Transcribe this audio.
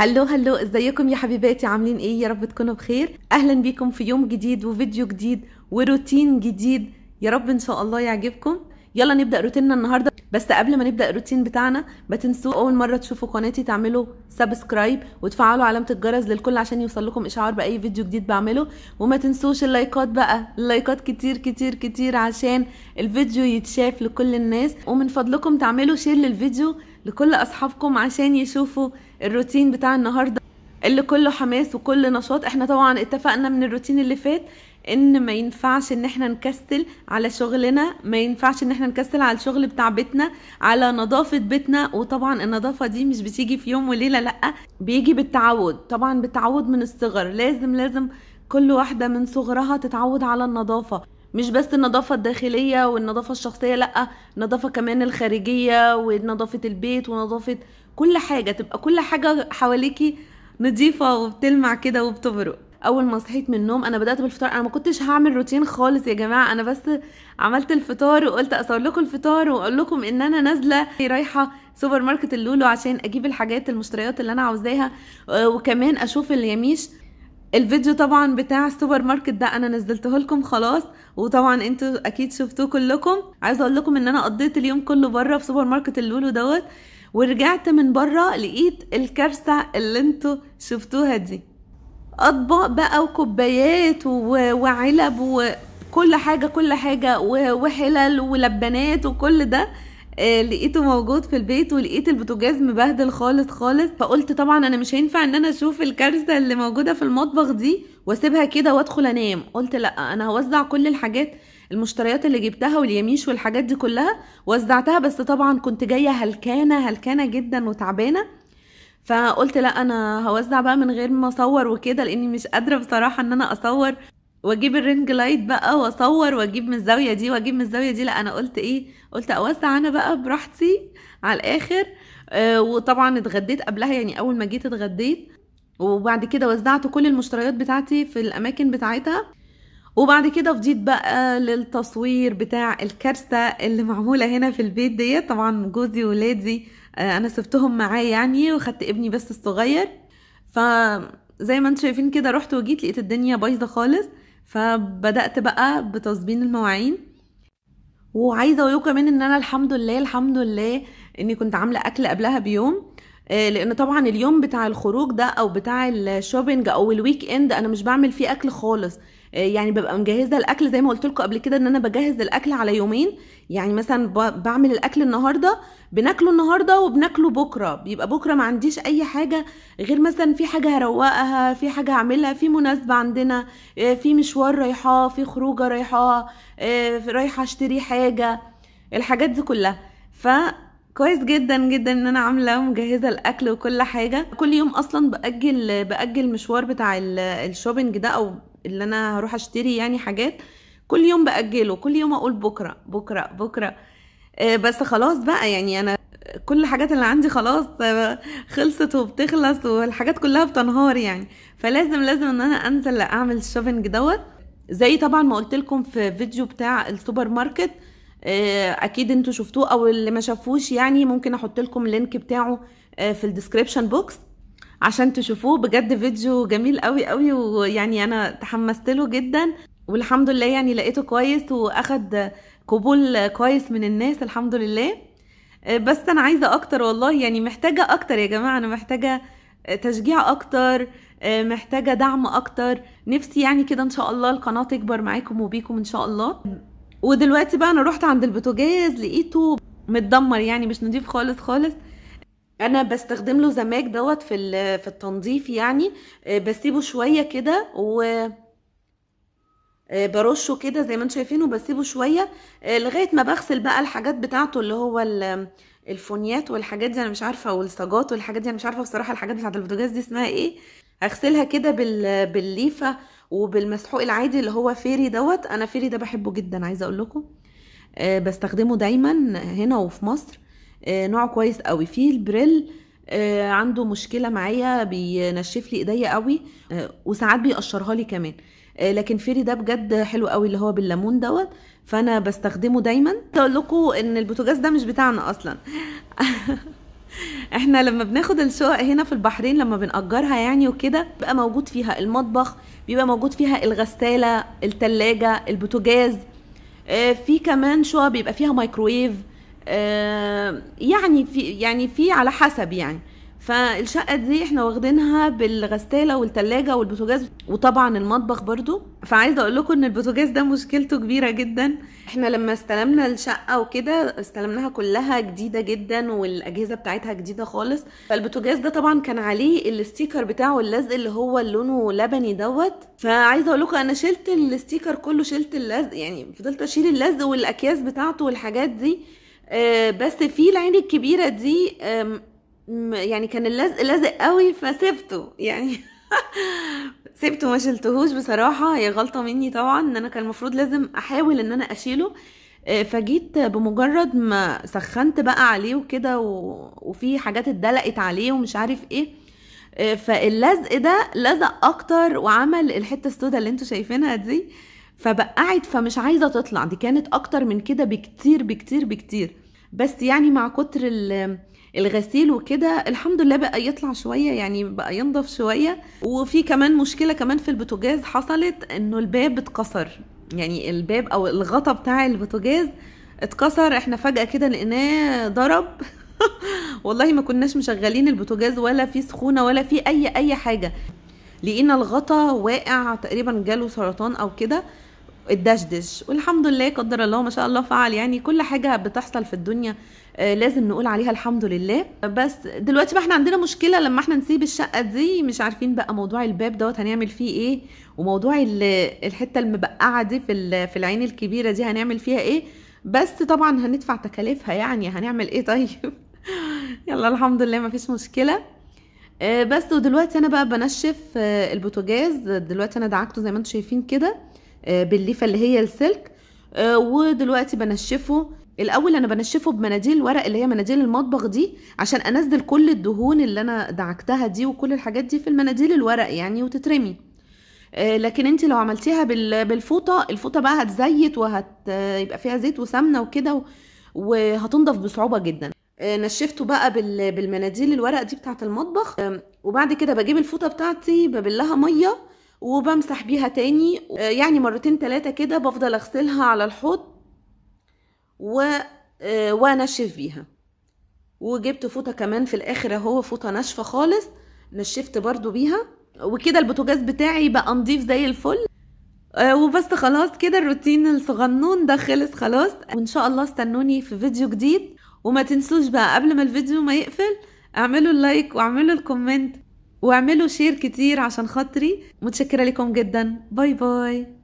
هلو هلو ازيكم يا حبيباتي عاملين ايه يا رب تكونوا بخير اهلا بيكم في يوم جديد وفيديو جديد وروتين جديد يا رب ان شاء الله يعجبكم يلا نبدا روتيننا النهارده بس قبل ما نبدا الروتين بتاعنا ما تنسوا اول مره تشوفوا قناتي تعملوا سبسكرايب وتفعلوا علامه الجرس للكل عشان يوصلكم اشعار باي فيديو جديد بعمله وما تنسوش اللايكات بقى اللايكات كتير كتير كتير عشان الفيديو يتشاف لكل الناس ومن فضلكم تعملوا شير للفيديو لكل اصحابكم عشان يشوفوا الروتين بتاع النهارده اللي كله حماس وكل نشاط احنا طبعا اتفقنا من الروتين اللي فات ان ما ينفعش ان احنا نكسل على شغلنا ما ينفعش ان احنا نكسل على الشغل بتاع بيتنا على نظافه بيتنا وطبعا النظافه دي مش بتيجي في يوم وليله لا بيجي بالتعود طبعا بالتعود من الصغر لازم لازم كل واحده من صغرها تتعود على النظافه مش بس النظافة الداخلية والنظافة الشخصية لأ النظافة كمان الخارجية ونظافة البيت ونظافة كل حاجة تبقى كل حاجة حواليكي نظيفة وبتلمع كده وبتبرق اول ما صحيت من النوم انا بدات بالفطار انا ما كنتش هعمل روتين خالص يا جماعه انا بس عملت الفطار وقلت اصور لكم الفطار واقول لكم ان انا نازله رايحه سوبر ماركت اللولو عشان اجيب الحاجات المشتريات اللي انا عاوزاها آه، وكمان اشوف اليميش الفيديو طبعا بتاع السوبر ماركت ده انا نزلته لكم خلاص وطبعا انتوا اكيد شفتوه كلكم عايزه اقول لكم ان انا قضيت اليوم كله بره في سوبر ماركت اللولو دوت ورجعت من بره لقيت الكارثه اللي انتوا شفتوها دي اطباق بقى وكوبايات وعلب وكل حاجه كل حاجه وحلل ولبنات وكل ده آه، لقيته موجود في البيت ولقيت البوتاجاز مبهدل خالص خالص فقلت طبعا انا مش هينفع ان انا اشوف الكارثه اللي موجوده في المطبخ دي واسيبها كده وادخل انام قلت لا انا هوزع كل الحاجات المشتريات اللي جبتها واليميش والحاجات دي كلها وزعتها بس طبعا كنت جايه هلكانه هلكانه جدا وتعبانه فقلت لا انا هوزع بقى من غير ما اصور وكده لاني مش قادره بصراحه ان انا اصور واجيب الرينج لايت بقى واصور واجيب من الزاويه دي واجيب من الزاويه دي لا انا قلت ايه قلت اوزع انا بقى براحتي على الاخر آه، وطبعا اتغديت قبلها يعني اول ما جيت اتغديت وبعد كده وزعت كل المشتريات بتاعتي في الاماكن بتاعتها وبعد كده فضيت بقى للتصوير بتاع الكارثه اللي معموله هنا في البيت ديت طبعا جوزي وولادي آه، انا سبتهم معاه يعني وخدت ابني بس الصغير فزي ما انتم شايفين كده رحت وجيت لقيت الدنيا بايظه خالص فبدات بقى بتظبين المواعين وعايزه اقول كمان ان انا الحمد لله الحمد لله اني كنت عامله اكل قبلها بيوم آه، لان طبعا اليوم بتاع الخروج ده او بتاع الشوبينج او الويك اند انا مش بعمل فيه اكل خالص آه، يعني ببقى مجهزه الاكل زي ما قلت لكم قبل كده ان انا بجهز الاكل على يومين يعني مثلا بعمل الاكل النهارده بناكله النهارده وبناكله بكره بيبقى بكره ما عنديش اي حاجه غير مثلا في حاجه هروقها في حاجه هعملها في مناسبه عندنا آه، في مشوار رايحاه في خروجه رايحاه آه، رايحه اشتري حاجه الحاجات دي كلها ف كويس جدا جدا ان انا عامله مجهزه الاكل وكل حاجه كل يوم اصلا باجل باجل مشوار بتاع الشوبنج ده او اللي انا هروح اشتري يعني حاجات كل يوم باجله كل يوم اقول بكره بكره بكره آه، بس خلاص بقى يعني انا كل الحاجات اللي عندي خلاص آه، خلصت وبتخلص والحاجات كلها بتنهار يعني فلازم لازم ان انا انزل اعمل الشوبينج دوت زي طبعا ما قلت لكم في فيديو بتاع السوبر ماركت آه، اكيد انتوا شفتوه او اللي ما شافوش يعني ممكن احط لكم اللينك بتاعه في الديسكريبشن بوكس عشان تشوفوه بجد فيديو جميل قوي قوي ويعني انا تحمست له جدا والحمد لله يعني لقيته كويس واخد قبول كويس من الناس الحمد لله آه، بس انا عايزه اكتر والله يعني محتاجه اكتر يا جماعه انا محتاجه تشجيع اكتر آه، محتاجه دعم اكتر نفسي يعني كده ان شاء الله القناه تكبر معاكم وبيكم ان شاء الله ودلوقتي بقى انا رحت عند البوتاجاز لقيته متدمر يعني مش نضيف خالص خالص انا بستخدم له زماج دوت في في التنظيف يعني آه، بسيبه شويه كده و آه، برشه كده زي ما انتم شايفين وبسيبه شويه آه، لغايه ما بغسل بقى الحاجات بتاعته اللي هو الفونيات والحاجات دي انا مش عارفه والصاجات والحاجات دي انا مش عارفه بصراحه الحاجات بتاعت البوتاجاز دي اسمها ايه هغسلها كده بالليفه وبالمسحوق العادي اللي هو فيري دوت انا فيري ده بحبه جدا عايزه اقول لكم بستخدمه دايما هنا وفي مصر آه، نوع كويس قوي في البريل آه، عنده مشكله معايا بينشف لي ايديا قوي آه، وساعات بيقشرها لي كمان لكن فيري ده بجد حلو قوي اللي هو بالليمون دوت فانا بستخدمه دايما اقول لكم ان البوتاجاز ده مش بتاعنا اصلا احنا لما بناخد الشقق هنا في البحرين لما بنأجرها يعني وكده بيبقى موجود فيها المطبخ بيبقى موجود فيها الغسالة التلاجة البوتاجاز في كمان شقق بيبقى فيها مايكرويف آه، يعني في يعني في على حسب يعني فالشقه دي احنا واخدينها بالغساله والتلاجة والبوتاجاز وطبعا المطبخ برضو فعايزه اقول لكم ان البوتاجاز ده مشكلته كبيره جدا احنا لما استلمنا الشقه وكده استلمناها كلها جديده جدا والاجهزه بتاعتها جديده خالص فالبوتاجاز ده طبعا كان عليه الاستيكر بتاعه اللزق اللي هو لونه لبني دوت فعايزه اقول لكم انا شلت الاستيكر كله شلت اللزق يعني فضلت اشيل اللزق والاكياس بتاعته والحاجات دي آه، بس في العين الكبيره دي يعني كان اللزق لازق قوي فسبته يعني سبته ما شلتهوش بصراحه هي غلطه مني طبعا ان انا كان المفروض لازم احاول ان انا اشيله آه، فجيت بمجرد ما سخنت بقى عليه وكده وفي حاجات اتدلقت عليه ومش عارف ايه آه، فاللزق ده لزق اكتر وعمل الحته السوداء اللي انتوا شايفينها دي فبقعت فمش عايزه تطلع دي كانت اكتر من كده بكتير بكتير بكتير بس يعني مع كتر الغسيل وكده الحمد لله بقى يطلع شويه يعني بقى ينضف شويه وفي كمان مشكله كمان في البوتاجاز حصلت انه الباب اتكسر يعني الباب او الغطا بتاع البوتاجاز اتكسر احنا فجاه كده لقيناه ضرب والله ما كناش مشغلين البوتاجاز ولا في سخونه ولا في اي اي حاجه لقينا الغطا واقع تقريبا جاله سرطان او كده اتدشدش والحمد لله قدر الله ما شاء الله فعل يعني كل حاجه بتحصل في الدنيا آه، لازم نقول عليها الحمد لله بس دلوقتي بقى احنا عندنا مشكله لما احنا نسيب الشقه دي مش عارفين بقى موضوع الباب دوت هنعمل فيه ايه وموضوع الحته المبقعه دي في في العين الكبيره دي هنعمل فيها ايه بس طبعا هندفع تكاليفها يعني هنعمل ايه طيب يلا الحمد لله مفيش مشكله آه، بس ودلوقتي انا بقى بنشف آه، البوتاجاز دلوقتي انا دعكته زي ما انتم شايفين كده آه، بالليفه اللي هي السلك آه، ودلوقتي بنشفه الاول انا بنشفه بمناديل الورق اللي هي مناديل المطبخ دي عشان انزل كل الدهون اللي انا دعكتها دي وكل الحاجات دي في المناديل الورق يعني وتترمي آه، لكن انت لو عملتيها بالفوطه الفوطه بقى هتزيت يبقى فيها زيت وسمنه وكده وهتنضف بصعوبه جدا نشفته بقى بالمناديل الورق دي بتاعه المطبخ وبعد كده بجيب الفوطه بتاعتي ببلها ميه وبمسح بيها تاني آه، يعني مرتين تلاتة كده بفضل اغسلها على الحوض و... آه، وانشف بيها وجبت فوطه كمان في الاخر اهو فوطه ناشفه خالص نشفت برضو بيها وكده البوتاجاز بتاعي بقى نضيف زي الفل آه، وبس خلاص كده الروتين الصغنون ده خلص خلاص وان شاء الله استنوني في فيديو جديد وما تنسوش بقى قبل ما الفيديو ما يقفل اعملوا اللايك واعملوا الكومنت واعملوا شير كتير عشان خاطري متشكره لكم جدا باي باي